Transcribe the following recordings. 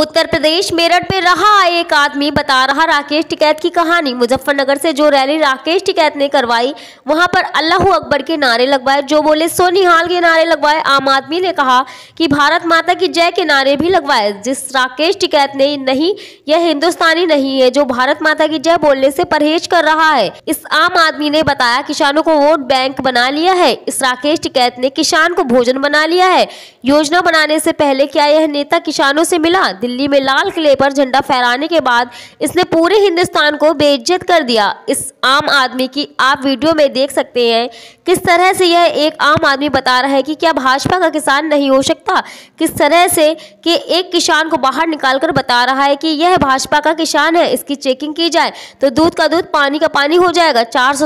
उत्तर प्रदेश मेरठ में रहा एक आदमी बता रहा राकेश टिकैत की कहानी मुजफ्फरनगर से जो रैली राकेश टिकैत ने करवाई वहां पर अल्लाह अकबर के नारे लगवाए जो बोले सोनिहाल के नारे लगवाए आम आदमी ने कहा कि भारत माता की जय के नारे भी लगवाए जिस राकेश टिकैत ने नहीं यह हिंदुस्तानी नहीं है जो भारत माता की जय बोलने से परहेज कर रहा है इस आम आदमी ने बताया किसानों को वोट बैंक बना लिया है इस राकेश टिकैत ने किसान को भोजन बना लिया है योजना बनाने से पहले क्या यह नेता किसानों से मिला दिल्ली में लाल किले पर झंडा फहराने के बाद इसने पूरे हिंदुस्तान को बेइज्जत कर दिया इस आम आदमी की आप वीडियो में देख सकते हैं किस तरह से यह एक आम आदमी बता रहा है कि क्या भाजपा का किसान नहीं हो सकता किस तरह से कि एक किसान को बाहर कर बता रहा है कि यह भाजपा का किसान है इसकी चेकिंग की जाए तो दूध का दूध पानी का पानी हो जाएगा चार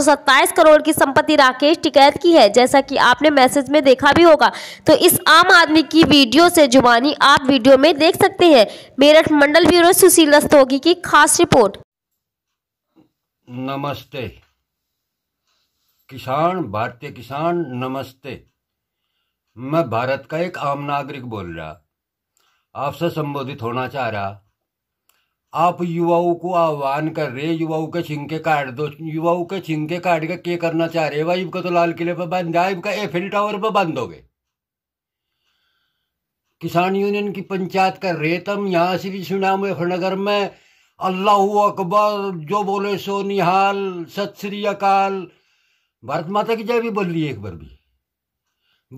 करोड़ की संपत्ति राकेश टिकैत की है जैसा कि आपने मैसेज में देखा भी होगा तो इस आम आदमी की वीडियो से जुबानी आप वीडियो में देख सकते हैं है मेरठ मंडल ब्यूरो सुशील रस्तोगी की खास रिपोर्ट नमस्ते किसान भारतीय किसान नमस्ते मैं भारत का एक आम नागरिक बोल रहा आपसे संबोधित होना चाह रहा आप युवाओं को आह्वान कर रहे युवाओं के छिंके काट दो युवाओं के छिंके काट के क्या करना चाह रहे वाइब का तो लाल किले पर बंद है का एफिल टावर पर बंद हो गए किसान यूनियन की पंचायत का रेतम यहाँ से भी सुना मुजफ्फरनगर में अल्लाह अकबर जो बोले सो निहाल सत श्री अकाल भारत माता की जय भी बोल ली एक बार भी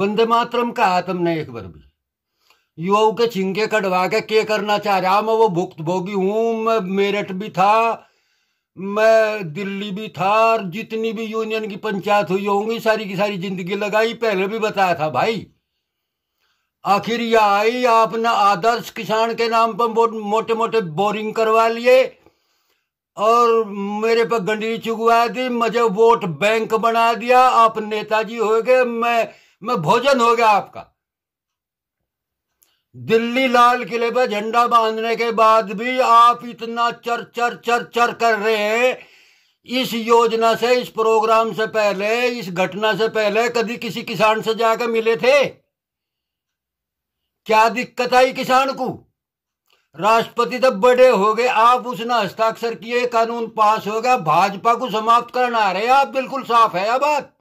बंदे मातरम कहा ने एक बार भी युवाओं के छिंके कटवा के के करना चाह रहा मैं वो भुक्त भोगी हूँ मैं मेरठ भी था मैं दिल्ली भी था और जितनी भी यूनियन की पंचायत हुई होंगी सारी की सारी जिंदगी लगाई पहले भी बताया था भाई आखिर यह आई आपने आदर्श किसान के नाम पर मोटे मोटे बोरिंग करवा लिए और मेरे पर गंडी चुगवा दी मुझे वोट बैंक बना दिया आप नेताजी हो गए मैं मैं भोजन हो गया आपका दिल्ली लाल किले पर झंडा बांधने के बाद भी आप इतना चर चर चर चर कर रहे हैं इस योजना से इस प्रोग्राम से पहले इस घटना से पहले कभी किसी किसान से जाकर मिले थे क्या दिक्कत आई किसान को राष्ट्रपति तब बड़े हो गए आप उसने हस्ताक्षर किए कानून पास हो गया भाजपा को समाप्त करना आ रहे आप बिल्कुल साफ है यह बात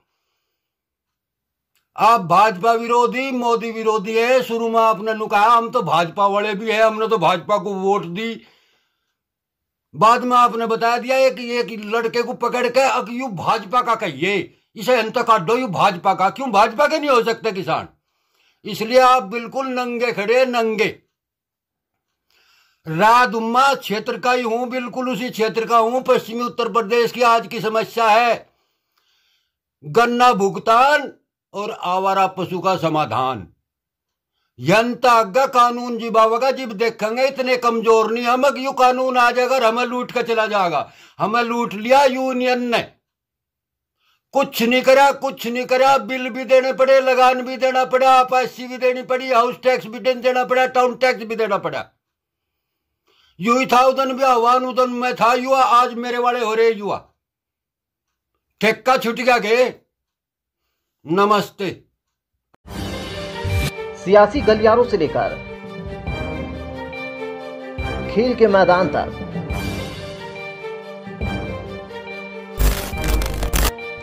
आप भाजपा विरोधी मोदी विरोधी है शुरू में आपने नुकाया हम तो भाजपा वाले भी है हमने तो भाजपा को वोट दी बाद में आपने बता दिया एक एक लड़के को पकड़ के अब यू भाजपा का कहिए इसे अंत काट दो यू भाजपा का क्यों भाजपा के नहीं हो सकते किसान इसलिए आप बिल्कुल नंगे खड़े नंगे राधुम्मा क्षेत्र का ही हूं बिल्कुल उसी क्षेत्र का हूं पश्चिमी उत्तर प्रदेश की आज की समस्या है गन्ना भुगतान और आवारा पशु का समाधान यंता अग्गा कानून जी बाबा का जी देखेंगे इतने कमजोर नहीं हम यू कानून आ जाएगा हमें लूट कर चला जाएगा हमें लूट लिया यूनियन ने कुछ नहीं करा कुछ नहीं करा बिल भी देने पड़े लगान भी देना पड़ा आपासी भी देनी पड़ी हाउस टैक्स भी देना पड़ा टाउन टैक्स भी देना पड़ा यू ही था उदन भी आह्वान उदन में था युवा आज मेरे वाले हो रहे युवा ठेका छुट गया के नमस्ते सियासी गलियारों से लेकर खेल के मैदान तक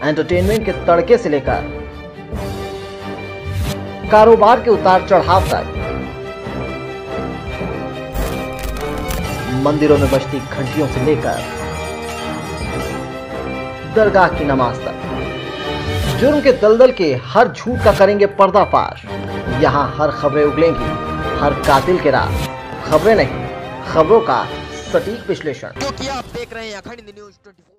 एंटरटेनमेंट के तड़के से लेकर कारोबार के उतार चढ़ाव तक मंदिरों में बजती घंटियों से लेकर दरगाह की नमाज तक जुर्म के दलदल के हर झूठ का करेंगे पर्दाफाश यहाँ हर खबरें उगलेंगी हर कातिल के रात खबरें नहीं खबरों का सटीक विश्लेषण क्योंकि आप देख रहे हैं अखंड न्यूज ट्वेंटी